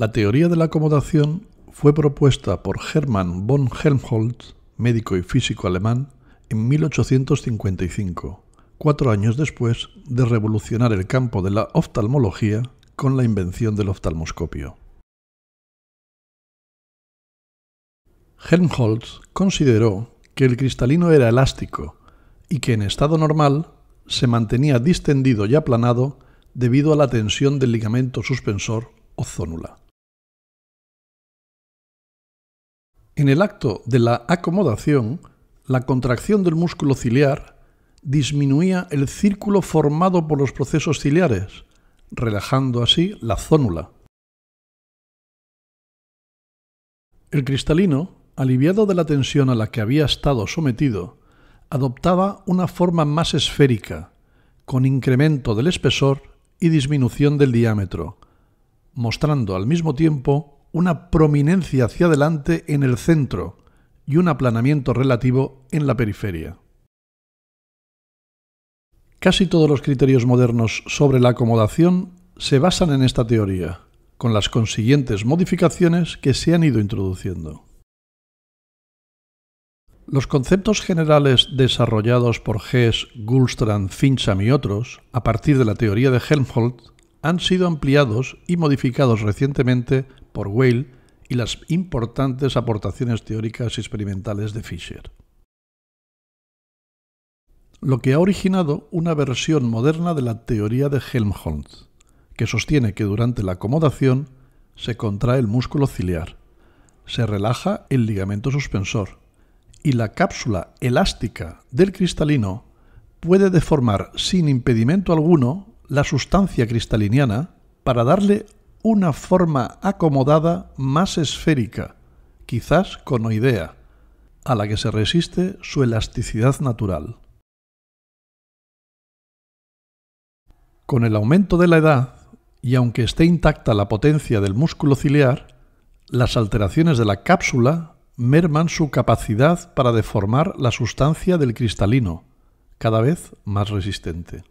La teoría de la acomodación fue propuesta por Hermann von Helmholtz, médico y físico alemán, en 1855, cuatro años después de revolucionar el campo de la oftalmología con la invención del oftalmoscopio. Helmholtz consideró que el cristalino era elástico y que en estado normal se mantenía distendido y aplanado debido a la tensión del ligamento suspensor o zónula. En el acto de la acomodación, la contracción del músculo ciliar disminuía el círculo formado por los procesos ciliares, relajando así la zónula. El cristalino, aliviado de la tensión a la que había estado sometido, adoptaba una forma más esférica, con incremento del espesor y disminución del diámetro, mostrando al mismo tiempo una prominencia hacia adelante en el centro y un aplanamiento relativo en la periferia. Casi todos los criterios modernos sobre la acomodación se basan en esta teoría, con las consiguientes modificaciones que se han ido introduciendo. Los conceptos generales desarrollados por Hess, Gulstrand, Fincham y otros, a partir de la teoría de Helmholtz, han sido ampliados y modificados recientemente por Whale y las importantes aportaciones teóricas y experimentales de Fisher. Lo que ha originado una versión moderna de la teoría de Helmholtz, que sostiene que durante la acomodación se contrae el músculo ciliar, se relaja el ligamento suspensor y la cápsula elástica del cristalino puede deformar sin impedimento alguno la sustancia cristaliniana para darle una forma acomodada más esférica, quizás conoidea, a la que se resiste su elasticidad natural. Con el aumento de la edad, y aunque esté intacta la potencia del músculo ciliar, las alteraciones de la cápsula merman su capacidad para deformar la sustancia del cristalino, cada vez más resistente.